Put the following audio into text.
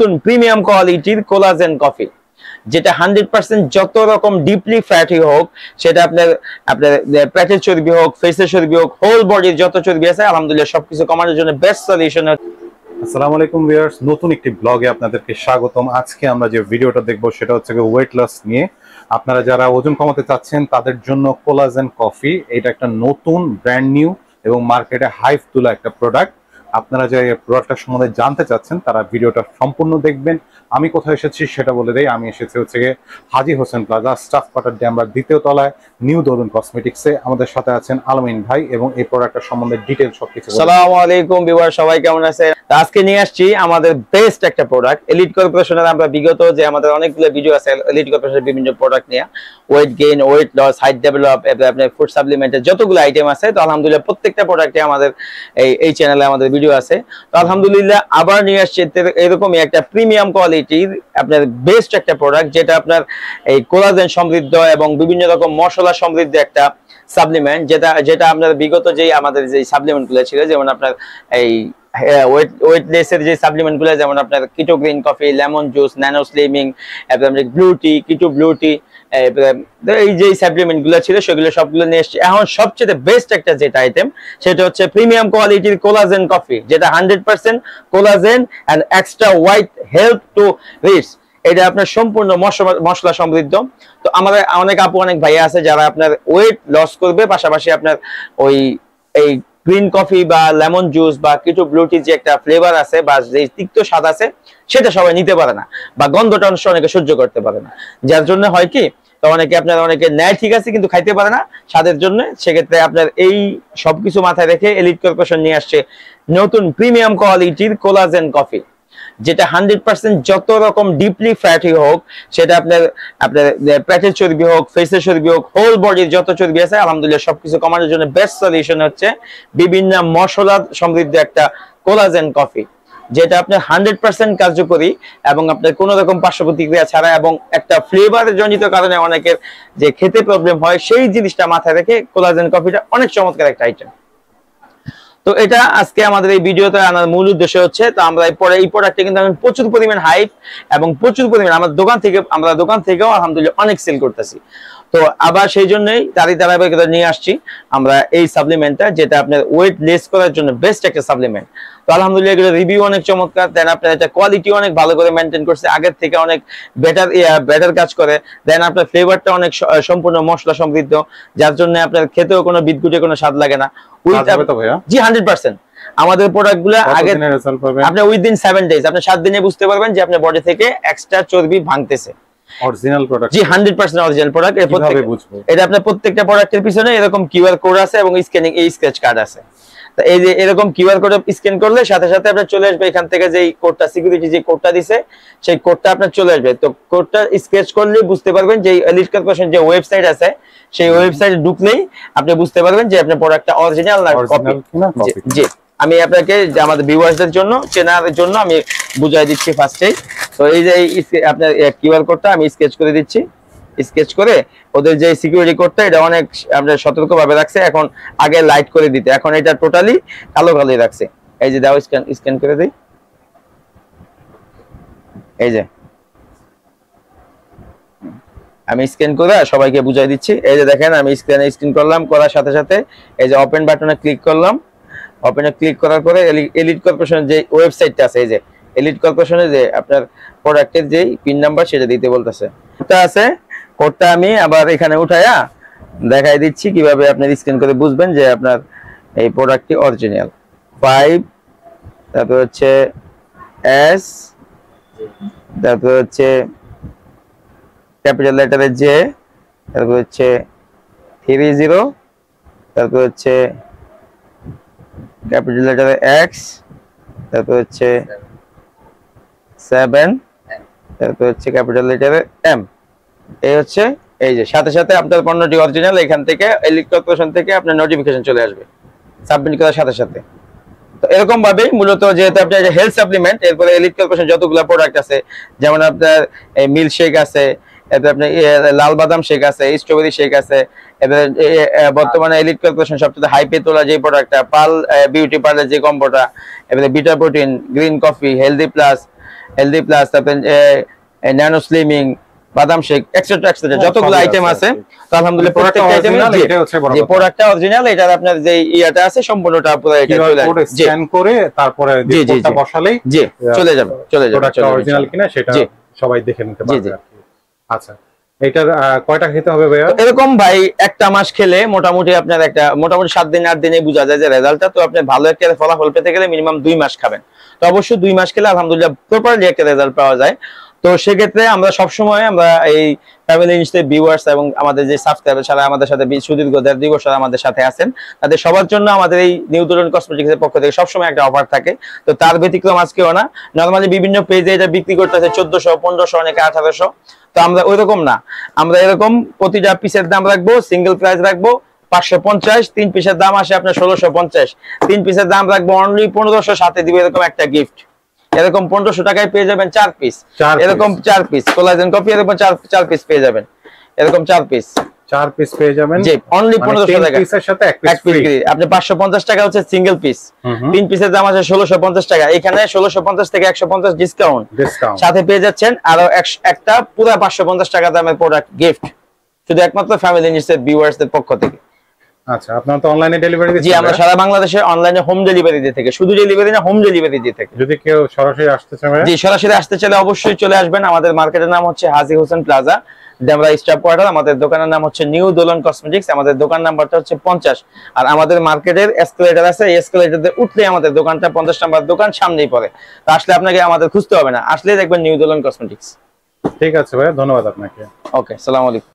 নতুন প্রিমিয়াম কোয়ালিটির collagen coffee যেটা হান্ড্রেড পার্সেন্ট যত রকম ডিপলি ফ্যাটি হোক সেটা আপনার আপনার পেটের চর্বি হোক ফেসের চর্বি হোক হোল বডির যত চর্বি আছে আলহামদুলিল্লাহ সবকিছু কমানোর জন্য বেস্ট সলিউশন আসসালামু আলাইকুম ভিউয়ার্স নতুন একটি ব্লগে আপনাদেরকে স্বাগতম আজকে আমরা যে ভিডিওটা দেখব সেটা হচ্ছে ওয়েট লস নিয়ে আপনারা যারা ওজন কমাতে চাচ্ছেন তাদের জন্য কোলাজেন কফি এটা একটা নতুন ব্র্যান্ড নিউ এবং মার্কেটে হাইফ তোলা একটা প্রোডাক্ট আপনারা যে প্রোডাক্টটা সম্বন্ধে জানতে চাচ্ছেন তারা ভিডিওটা সম্পূর্ণ দেখবেন আমি কোথায় এসেছি সেটা বলে দেয় আমি এসেছি হচ্ছে গিয়ে Haji Hossain plaza staff quarter ড্যাম্বার দ্বিতীয় তলায় নিউ দরুন কসমেটিক্সে আমাদের সাথে আছেন আলমিন ভাই এবং এই প্রোডাক্টটা সম্বন্ধে ডিটেল সবকিছু আসসালামু আলাইকুম ভিউয়ার সবাই কেমন আছে আজকে নিয়ে আসছি আমাদের বেস্ট একটা প্রোডাক্ট এলিট কর্পোরেশনের আমরা বিগত যে আমাদের অনেকগুলো ভিডিও আছে এলিট কর্পোরেশনের বিভিন্ন প্রোডাক্ট নিয়ে weight gain weight loss height develop আপনার ফুড সাপ্লিমেন্টের যতগুলো আইটেম আছে তো আলহামদুলিল্লাহ প্রত্যেকটা প্রোডাক্টে আমাদের এই এই চ্যানেলে আমাদের ভিডিও ভিডিও আছে তো আলহামদুলিল্লাহ আবার নিয়ে আসছে এরকমই একটা প্রিমিয়াম কোয়ালিটির আপনার বেস্ট একটা প্রোডাক্ট যেটা আপনার এই কোলাজেন সমৃদ্ধ এবং বিভিন্ন রকম মশলা সমৃদ্ধ একটা সাপ্লিমেন্ট যেটা যেটা আপনার বিগত যেই আমাদের যে সাপ্লিমেন্টগুলো ছিল যেমন আপনার এই হ্যাঁ ওয়েট ওয়েটলেস যে সাপ্লিমেন্টগুলো যেমন আপনার keto green coffee lemon juice nano slimming আপনার ব্লু টি কিটো ব্লু টি এই যে সাপ্লিমেন্টগুলো ছিল সেগুলো সবগুলো নিয়ে এসছে এখন সবচেয়ে বেস্ট একটা যেটা আইটেম সেটা হচ্ছে প্রিমিয়াম কোয়ালিটির কোলাজেন কফি যেটা hundred percent collagen and extra white health টু রিডস এটা আপনার সম্পূর্ণ মশলা সমৃদ্ধ তো আমাদের অনেক আপু অনেক ভাইয়া আছে যারা আপনার ওয়েট লস করবে পাশাপাশি আপনার ওই এই গ্রিন কফি বা লেমন জুস বা কিছু ব্লুটি যে একটা ফ্লেভার আছে বা যে তিক্ত স্বাদ আছে সেটা সবাই নিতে পারে না বা গন্ধটা অনেক অনেকে সহ্য করতে পারে না যার জন্য হয় কি অনেকে আপনার অনেকে ন্যায় ঠিক আছে কিন্তু খাইতে পারে না স্বাদের জন্য সেক্ষেত্রে আপনার এই সবকিছু মাথায় রেখে এলিট কর্পোরেশন নিয়ে আসছে নতুন প্রিমিয়াম কোয়ালিটির কোলাজেন কফি যেটা হান্ড্রেড পার্সেন্ট যত রকম ডিপলি ফ্যাটি হোক সেটা আপনার আপনার প্যাটের চর্বি হোক ফেসের চর্বি হোক হোল বডির যত চর্বি আছে আলহামদুলিল্লাহ সবকিছু কমানোর জন্য বেস্ট সলিউশন হচ্ছে বিভিন্ন মশলা সমৃদ্ধ একটা কোলাজেন কফি যেটা আপনার হান্ড্রেড পার্সেন্ট কার্যকরী এবং আপনার কোনো রকম পার্শ্ব প্রতিক্রিয়া ছাড়া এবং একটা ফ্লেভার জনিত কারণে অনেকের যে খেতে প্রবলেম হয় সেই জিনিসটা মাথায় রেখে কোলাজেন কফিটা অনেক চমৎকার একটা আইটেম তো এটা আজকে আমাদের এই ভিডিওতে আনার মূল উদ্দেশ্য হচ্ছে তো আমরা পরে এই প্রোডাক্টটা কিন্তু প্রচুর পরিমাণ হাইপ এবং প্রচুর পরিমাণ আমার দোকান থেকে আমরা দোকান থেকেও আলহামদুলিল্লাহ অনেক সেল করতেছি তো আবার সেই জন্যই তারই ধারাবাহিকতা নিয়ে আসছি আমরা এই সাপ্লিমেন্টটা যেটা আপনার ওয়েট লেস করার জন্য বেস্ট একটা সাপ্লিমেন্ট তো আলহামদুলিল্লাহ এগুলো রিভিউ অনেক চমৎকার দেন আপনার এটা কোয়ালিটি অনেক ভালো করে মেনটেন করছে আগের থেকে অনেক বেটার বেটার কাজ করে দেন আপনার ফ্লেভারটা অনেক সম্পূর্ণ মশলা সমৃদ্ধ যার জন্য আপনার খেতেও কোনো বিদ্যুটে কোনো স্বাদ লাগে না জি হান্ড্রেড পার্সেন্ট আমাদের প্রোডাক্ট গুলো আগে আপনি উইদিন সেভেন ডেজ আপনি সাত দিনে বুঝতে পারবেন যে আপনার বডি থেকে এক্সট্রা চর্বি ভাঙতেছে অরিজিনাল প্রোডাক্ট প্রত্যেকটা প্রোডাক্টের পিছনে এরকম কিউআর কোড আছে এবং স্ক্যানিং এই স্ক্রেচ কার্ড আছে এই যে এরকম কিউআর কোড স্ক্যান করলে সাথে সাথে আপনার চলে আসবে এখান থেকে যে কোডটা সিকিউরিটি যে কোডটা দিছে সেই কোডটা আপনার চলে আসবে তো কোডটা স্কেচ করলে বুঝতে পারবেন যে এলিট কর্পোরেশন যে ওয়েবসাইট আছে সেই ওয়েবসাইটে ঢুকলেই আপনি বুঝতে পারবেন যে আপনার প্রোডাক্টটা অরিজিনাল না কপি জি আমি আপনাকে আমাদের ভিউয়ার্সদের জন্য চেনার জন্য আমি বুঝাই দিচ্ছি ফার্স্টেই তো এই যে আপনার কিউআর কোডটা আমি স্কেচ করে দিচ্ছি স্কেচ করে ওদের যে সিকিউরিটি কোডটা এটা অনেক সতর্ক সতর্কভাবে রাখছে এখন আগে লাইট করে দিতে এখন এটা টোটালি কালো কালোই রাখছে এই যে দাও স্ক্যান স্ক্যান করে দিই এই যে আমি স্ক্যান করে সবাইকে বুঝাই দিচ্ছি এই যে দেখেন আমি স্ক্যানে স্ক্রিন করলাম করার সাথে সাথে এই যে ওপেন বাটনে ক্লিক করলাম ওপেনে ক্লিক করার পরে এলিট কর্পোরেশনের যে ওয়েবসাইটটা আছে এই যে এলিট কর্পোরেশনের যে আপনার প্রোডাক্টের যে পিন নাম্বার সেটা দিতে বলতেছে আছে কোডটা আমি আবার এখানে উঠাইয়া দেখাই দিচ্ছি কিভাবে আপনার স্ক্যান করে বুঝবেন যে আপনার এই প্রোডাক্টটি অরিজিনাল ফাইভ তারপর হচ্ছে এস তারপর হচ্ছে ক্যাপিটাল লেটারে জে তারপর হচ্ছে থ্রি জিরো তারপর হচ্ছে ক্যাপিটাল লেটারে এক্স তারপর হচ্ছে সেভেন তারপর হচ্ছে ক্যাপিটাল লেটারে এম এই হচ্ছে এই যে সাথে সাথে আপনার পণ্যটি অরিজিনাল এখান থেকে ইলেকট্রকশন থেকে আপনার নোটিফিকেশন চলে আসবে সাবমিট করার সাথে সাথে তো এরকম ভাবেই মূলত যেহেতু আপনার হেলথ সাপ্লিমেন্ট এরপরে ইলেকট যতগুলো প্রোডাক্ট আছে যেমন আপনার এই মিল্ক শেক আছে এতে আপনি লাল বাদাম শেক আছে স্ট্রবেরি শেক আছে এরপরে বর্তমানে এলিট কর্পোরেশন সবচেয়ে হাইপে তোলা যে প্রোডাক্টটা পাল বিউটি পার্লার যে কম্বোটা এবারে beta protein green coffee healthy plus healthy plus তারপরে ন্যানো স্লিমিং বাদাম শেক এক্সট্রা হ্যাঁ, এক্সট্রা যতগুলো আইটেম আছে তো আলহামদুলিল্লাহ প্রত্যেকটা আইটেম এটা হচ্ছে বড় যে প্রোডাক্টটা অরিজিনাল এটা আপনার যে ইয়াটা আছে সম্পূর্ণটা পুরো এটা চলে আসবে স্ক্যান করে তারপরে যে কোডটা বসালেই জি চলে যাবে চলে যাবে প্রোডাক্টটা অরিজিনাল কিনা সেটা সবাই দেখে নিতে পারবে জি জি আচ্ছা এটা কয়টা খেতে হবে ভাই এরকম ভাই একটা মাস খেলে মোটামুটি আপনার একটা মোটামুটি 7 দিন 8 দিনে বোঝা যায় যে রেজাল্টটা তো আপনি ভালো একটা ফলাফল পেতে গেলে মিনিমাম 2 মাস খাবেন তো অবশ্যই 2 মাস খেলে আলহামদুলিল্লাহ প্রপারলি একটা রেজাল্ট পাওয়া যায় তো সেক্ষেত্রে আমরা সবসময় আমরা এই ফ্যামিলি ইনস্টের ভিউয়ার্স এবং আমাদের যে সাবস্ক্রাইবার সারা আমাদের সাথে সুদীর্ঘ দেড় দুই বছর আমাদের সাথে আছেন তাদের সবার জন্য আমাদের এই নিউ দুলন কসমেটিক্সের পক্ষ থেকে সবসময় একটা অফার থাকে তো তার ব্যতিক্রম আজকেও না নর্মালি বিভিন্ন পেজে এটা বিক্রি হচ্ছে চোদ্দশো পনেরোশো অনেকে আঠারোশো তো আমরা ওইরকম না আমরা এরকম প্রতিটা পিসের দাম রাখবো সিঙ্গেল প্রাইস রাখবো পাঁচশো পঞ্চাশ তিন পিসের দাম আসে আপনার ষোলোশো পঞ্চাশ তিন পিসের দাম রাখবো অনলি পনেরোশো সাথে দিব এরকম একটা গিফট এরকম পনেরোশো টাকায় পেয়ে যাবেন চার পিস এরকম চার পিস কোলাজেন কপি এরকম চার পিস পেয়ে যাবেন এরকম চার পিস চার পিস পেয়ে যাবেন জি মানে টাকা হচ্ছে সিঙ্গেল পিস তিন পিসের দাম আছে টাকা এখানে থেকে ডিসকাউন্ট সাথে পেয়ে যাচ্ছেন আরো একটা টাকা দামের প্রোডাক্ট গিফট শুধু একমাত্র ফ্যামিলি পক্ষ থেকে আচ্ছা আপনারা তো অনলাইনে ডেলিভারি দিচ্ছেন জি আমরা সারা বাংলাদেশে অনলাইনে হোম ডেলিভারি দিয়ে থাকি শুধু ডেলিভারি না হোম ডেলিভারি দিয়ে থাকি যদি কেউ সরাসরি আসতে চায় জি সরাসরি আসতে চাইলে অবশ্যই চলে আসবেন আমাদের মার্কেটের নাম হচ্ছে Haji Hossain plaza Demra staff quarter আমাদের দোকানের নাম হচ্ছে নিউ দোলন কসমেটিক্স আমাদের দোকান নাম্বারটা হচ্ছে পঞ্চাশ আর আমাদের মার্কেটের এসকেলেটার আছে এসকেলেটারে উঠলে আমাদের দোকানটা পঞ্চাশ নাম্বার দোকান সামনেই পড়ে তো আসলে আপনাকে আমাদের খুঁজতে হবে না আসলে দেখবেন নিউ দোলন কসমেটিক্স ঠিক আছে ভাই ধন্যবাদ আপনাকে ওকে সালাম আলাইকুম